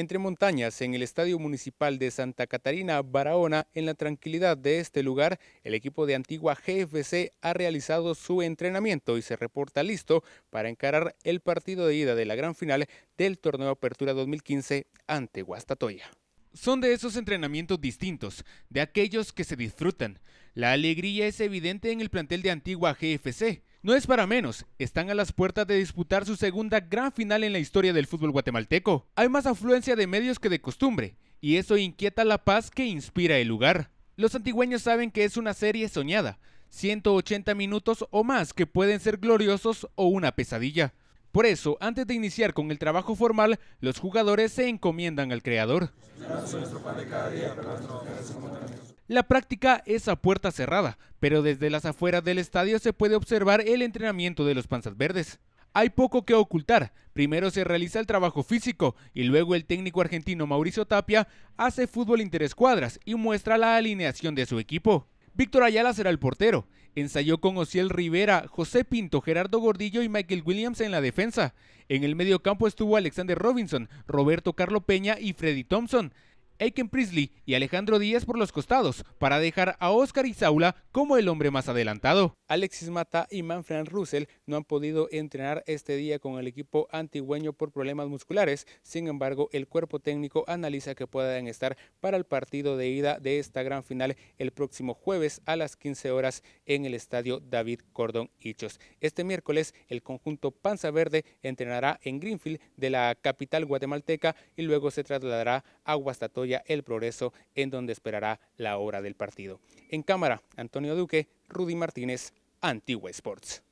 entre montañas en el Estadio Municipal de Santa Catarina, Barahona, en la tranquilidad de este lugar, el equipo de Antigua GFC ha realizado su entrenamiento y se reporta listo para encarar el partido de ida de la gran final del Torneo Apertura 2015 ante Guastatoya. Son de esos entrenamientos distintos, de aquellos que se disfrutan. La alegría es evidente en el plantel de Antigua GFC no es para menos, están a las puertas de disputar su segunda gran final en la historia del fútbol guatemalteco. Hay más afluencia de medios que de costumbre, y eso inquieta la paz que inspira el lugar. Los antigüeños saben que es una serie soñada, 180 minutos o más que pueden ser gloriosos o una pesadilla. Por eso, antes de iniciar con el trabajo formal, los jugadores se encomiendan al creador. La práctica es a puerta cerrada, pero desde las afueras del estadio se puede observar el entrenamiento de los panzas verdes. Hay poco que ocultar. Primero se realiza el trabajo físico y luego el técnico argentino Mauricio Tapia hace fútbol interescuadras y muestra la alineación de su equipo. Víctor Ayala será el portero. Ensayó con Ociel Rivera, José Pinto, Gerardo Gordillo y Michael Williams en la defensa. En el medio campo estuvo Alexander Robinson, Roberto Carlo Peña y Freddy Thompson. Aiken Priestley y Alejandro Díaz por los costados para dejar a Oscar Isaula como el hombre más adelantado. Alexis Mata y Manfred Russell no han podido entrenar este día con el equipo antigüeño por problemas musculares. Sin embargo, el cuerpo técnico analiza que puedan estar para el partido de ida de esta gran final el próximo jueves a las 15 horas en el estadio David Cordón Hichos. Este miércoles, el conjunto Panza Verde entrenará en Greenfield de la capital guatemalteca y luego se trasladará a Guastatoya El Progreso, en donde esperará la hora del partido. En cámara, Antonio Duque, Rudy Martínez, Antigua Sports.